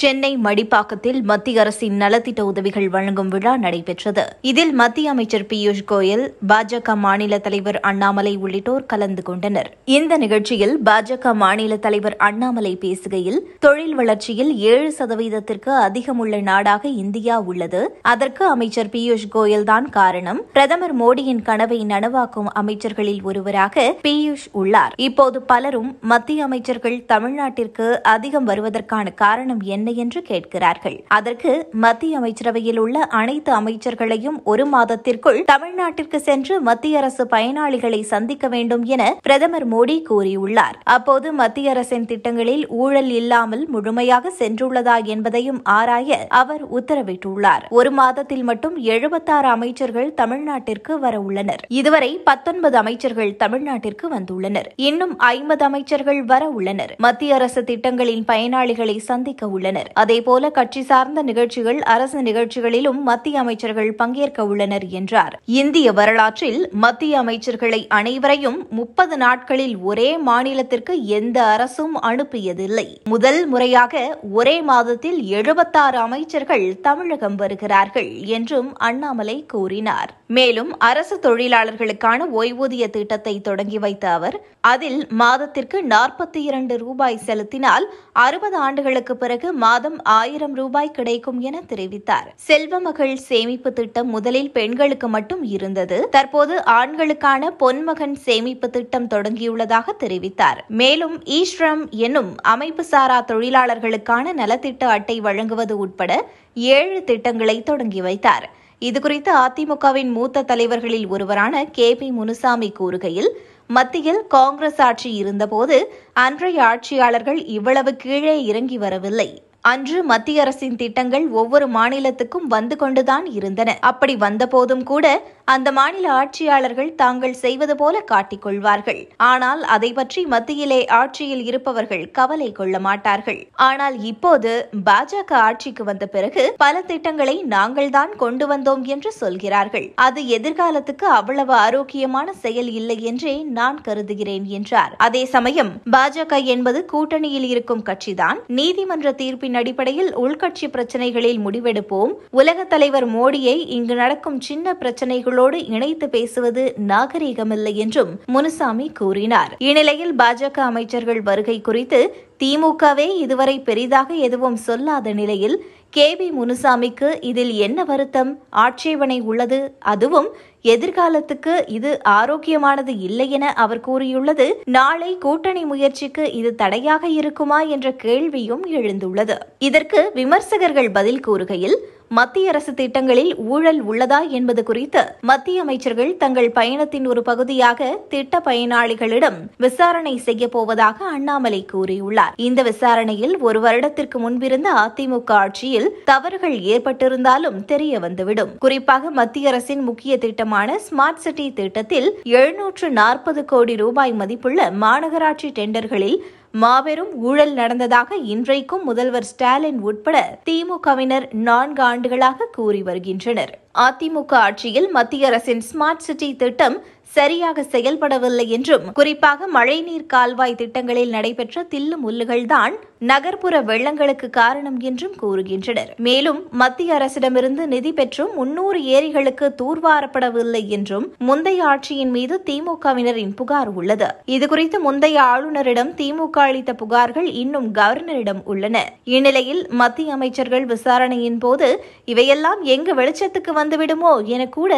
சென்னை மடிப்பாக்கத்தில் மத்திய அரசின் நலத்திட்ட உதவிகள் வழங்கும் விழா நடைபெற்றது இதில் மத்திய அமைச்சர் பியூஷ் கோயல் பாஜக மாநில தலைவர் அண்ணாமலை உள்ளிட்டோர் கலந்து கொண்டனர் இந்த நிகழ்ச்சியில் பாஜக மாநில தலைவர் அண்ணாமலை பேசுகையில் தொழில் வளர்ச்சியில் ஏழு சதவீதத்திற்கு அதிகமுள்ள நாடாக இந்தியா உள்ளது அதற்கு அமைச்சர் பியூஷ் கோயல் தான் காரணம் பிரதமர் மோடியின் கனவை நனவாக்கும் அமைச்சர்களில் ஒருவராக பியூஷ் உள்ளார் இப்போது பலரும் மத்திய அமைச்சர்கள் தமிழ்நாட்டிற்கு அதிகம் வருவதற்கான காரணம் என்ன என்ன என்று கேட்கிறார்கள் அதற்கு மத்திய அமைச்சரவையில் உள்ள அனைத்து அமைச்சர்களையும் ஒரு மாதத்திற்குள் தமிழ்நாட்டிற்கு சென்று மத்திய அரசு பயனாளிகளை சந்திக்க வேண்டும் என பிரதமர் மோடி கூறியுள்ளார் அப்போது மத்திய அரசின் திட்டங்களில் ஊழல் இல்லாமல் முழுமையாக சென்றுள்ளதா என்பதையும் ஆராய அவர் உத்தரவிட்டுள்ளார் ஒரு மாதத்தில் மட்டும் எழுபத்தாறு அமைச்சர்கள் தமிழ்நாட்டிற்கு வர உள்ளனர் இதுவரை பத்தொன்பது அமைச்சர்கள் தமிழ்நாட்டிற்கு வந்துள்ளனர் இன்னும் ஐம்பது அமைச்சர்கள் வர உள்ளனர் மத்திய அரசு திட்டங்களின் பயனாளிகளை சந்திக்க உள்ளனர் உள்ளனர் அதேபோல கட்சி சார்ந்த நிகழ்ச்சிகள் அரசு நிகழ்ச்சிகளிலும் மத்திய அமைச்சர்கள் பங்கேற்க உள்ளனர் என்றார் இந்திய வரலாற்றில் மத்திய அமைச்சர்களை அனைவரையும் முப்பது நாட்களில் ஒரே மாநிலத்திற்கு எந்த அரசும் அனுப்பியதில்லை முதல் முறையாக ஒரே மாதத்தில் எழுபத்தாறு அமைச்சர்கள் தமிழகம் வருகிறார்கள் என்றும் அண்ணாமலை கூறினார் மேலும் அரசு தொழிலாளர்களுக்கான ஓய்வூதிய திட்டத்தை தொடங்கி வைத்த அவர் அதில் மாதத்திற்கு நாற்பத்தி இரண்டு ரூபாய் செலுத்தினால் அறுபது ஆண்டுகளுக்கு பிறகு மாதம் ஆயிரம் ரூபாய் கிடைக்கும் என தெரிவித்தார் செல்வ மகள் சேமிப்பு திட்டம் முதலில் பெண்களுக்கு மட்டும் இருந்தது தற்போது ஆண்களுக்கான பொன்மகன் சேமிப்பு திட்டம் தொடங்கியுள்ளதாக தெரிவித்தார் மேலும் ஈஸ்ரம் என்னும் அமைப்பு சாரா தொழிலாளர்களுக்கான நலத்திட்ட அட்டை வழங்குவது உட்பட ஏழு திட்டங்களை தொடங்கி வைத்தார் இதுகுறித்து அதிமுகவின் மூத்த தலைவர்களில் ஒருவரான கே பி முனுசாமி கூறுகையில் மத்தியில் காங்கிரஸ் ஆட்சி இருந்தபோது அன்றைய ஆட்சியாளர்கள் இவ்வளவு கீழே இறங்கி வரவில்லை அன்று மத்திய அரசின் திட்டங்கள் ஒவ்வொரு மாநிலத்துக்கும் வந்து கொண்டுதான் இருந்தன அப்படி வந்தபோதும் கூட அந்த மாநில ஆட்சியாளர்கள் தாங்கள் செய்வது போல காட்டிக்கொள்வார்கள் ஆனால் அதை பற்றி மத்தியிலே ஆட்சியில் இருப்பவர்கள் கவலை கொள்ள மாட்டார்கள் ஆனால் இப்போது பாஜக ஆட்சிக்கு வந்த பிறகு பல திட்டங்களை நாங்கள்தான் கொண்டு வந்தோம் என்று சொல்கிறார்கள் அது எதிர்காலத்துக்கு அவ்வளவு ஆரோக்கியமான செயல் இல்லை என்றே நான் கருதுகிறேன் என்றார் அதே சமயம் பாஜக என்பது கூட்டணியில் இருக்கும் கட்சிதான் நீதிமன்ற தீர்ப்பின் தீர்வுகளின் அடிப்படையில் உள்கட்சி பிரச்சினைகளில் முடிவெடுப்போம் உலக தலைவர் மோடியை இங்கு நடக்கும் சின்ன பிரச்சினைகளோடு இணைத்து பேசுவது நாகரீகமில்லை என்றும் முனுசாமி கூறினார் இந்நிலையில் பாஜக அமைச்சர்கள் வருகை குறித்து திமுகவே இதுவரை பெரிதாக எதுவும் சொல்லாத நிலையில் கே வி முனுசாமிக்கு இதில் என்ன வருத்தம் ஆட்சேபனை உள்ளது அதுவும் எதிர்காலத்துக்கு இது ஆரோக்கியமானது இல்லை என அவர் கூறியுள்ளது நாளை கூட்டணி முயற்சிக்கு இது தடையாக இருக்குமா என்ற கேள்வியும் எழுந்துள்ளது இதற்கு விமர்சகர்கள் பதில் கூறுகையில் மத்திய அரசு திட்டங்களில் ஊழல் உள்ளதா என்பது குறித்து மத்திய அமைச்சர்கள் தங்கள் பயணத்தின் ஒரு பகுதியாக திட்ட பயனாளிகளிடம் விசாரணை செய்யப்போவதாக அண்ணாமலை கூறியுள்ளார் இந்த விசாரணையில் ஒரு வருடத்திற்கு முன்பிருந்த அதிமுக ஆட்சியில் தவறுகள் ஏற்பட்டிருந்தாலும் தெரிய வந்துவிடும் குறிப்பாக மத்திய அரசின் முக்கிய திட்டமான ஸ்மார்ட் சிட்டி திட்டத்தில் எழுநூற்று நாற்பது கோடி ரூபாய் மதிப்புள்ள மாநகராட்சி டெண்டர்களில் மாபெரும் ஊழல் நடந்ததாக இன்றைக்கும் முதல்வர் ஸ்டாலின் உட்பட திமுகவினர் நான்கு ஆண்டுகளாக கூறி வருகின்றனர் அதிமுக ஆட்சியில் மத்திய அரசின் ஸ்மார்ட் சிட்டி திட்டம் சரியாக செயல்படவில்லை என்றும் குறிப்பாக மழைநீர் கால்வாய் திட்டங்களில் நடைபெற்ற தில்லு முல்லுகள்தான் நகர்ப்புற வெள்ளங்களுக்கு காரணம் என்றும் கூறுகின்றனர் மேலும் மத்திய அரசிடமிருந்து நிதி பெற்றும் முன்னூறு ஏரிகளுக்கு தூர்வாரப்படவில்லை என்றும் முந்தைய ஆட்சியின் மீது திமுகவினரின் புகார் உள்ளது இதுகுறித்து முந்தைய ஆளுநரிடம் திமுக அளித்த புகார்கள் இன்னும் கவர்னரிடம் உள்ளன இந்நிலையில் மத்திய அமைச்சர்கள் விசாரணையின் போது இவையெல்லாம் எங்கு வெளிச்சத்துக்கு வந்துவிடுமோ என கூட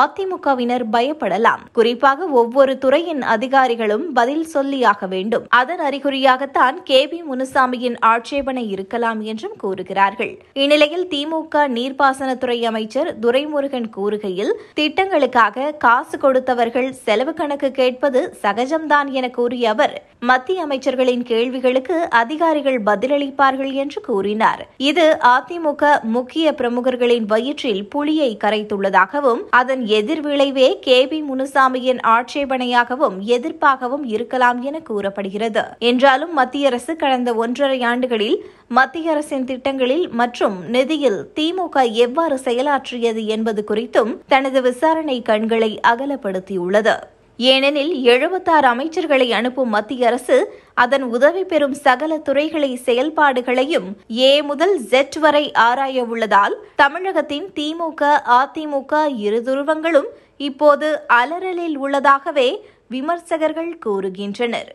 அதிமுகவினர் பயப்படலாம் குறிப்பாக ஒவ்வொரு துறையின் அதிகாரிகளும் பதில் சொல்லியாக வேண்டும் அதன் அறிகுறியாகத்தான் கே பி முனுசாமியின் ஆட்சேபனை இருக்கலாம் என்றும் கூறுகிறார்கள் இந்நிலையில் திமுக நீர்ப்பாசனத்துறை அமைச்சர் துரைமுருகன் கூறுகையில் திட்டங்களுக்காக காசு கொடுத்தவர்கள் செலவு கணக்கு கேட்பது சகஜம்தான் என கூறிய அவர் மத்திய அமைச்சர்களின் கேள்விகளுக்கு அதிகாரிகள் பதிலளிப்பார்கள் என்று கூறினார் இது அதிமுக முக்கிய பிரமுகர்களின் வயிற்றில் புலியை கரைத்துள்ளதாகவும் அதன் அதன் எதிர்விளைவே கே பி முனுசாமியின் ஆட்சேபனையாகவும் எதிர்ப்பாகவும் இருக்கலாம் என கூறப்படுகிறது என்றாலும் மத்திய அரசு கடந்த ஒன்றரை ஆண்டுகளில் மத்திய அரசின் திட்டங்களில் மற்றும் நிதியில் திமுக எவ்வாறு செயலாற்றியது என்பது குறித்தும் தனது விசாரணை கண்களை அகலப்படுத்தியுள்ளது ஏனெனில் எழுபத்தாறு அமைச்சர்களை அனுப்பும் மத்திய அரசு அதன் உதவி பெறும் சகல துறைகளை செயல்பாடுகளையும் ஏ முதல் ஜெட் வரை ஆராய உள்ளதால் தமிழகத்தின் திமுக அதிமுக இரு துருவங்களும் இப்போது அலறலில் உள்ளதாகவே விமர்சகர்கள் கூறுகின்றனர்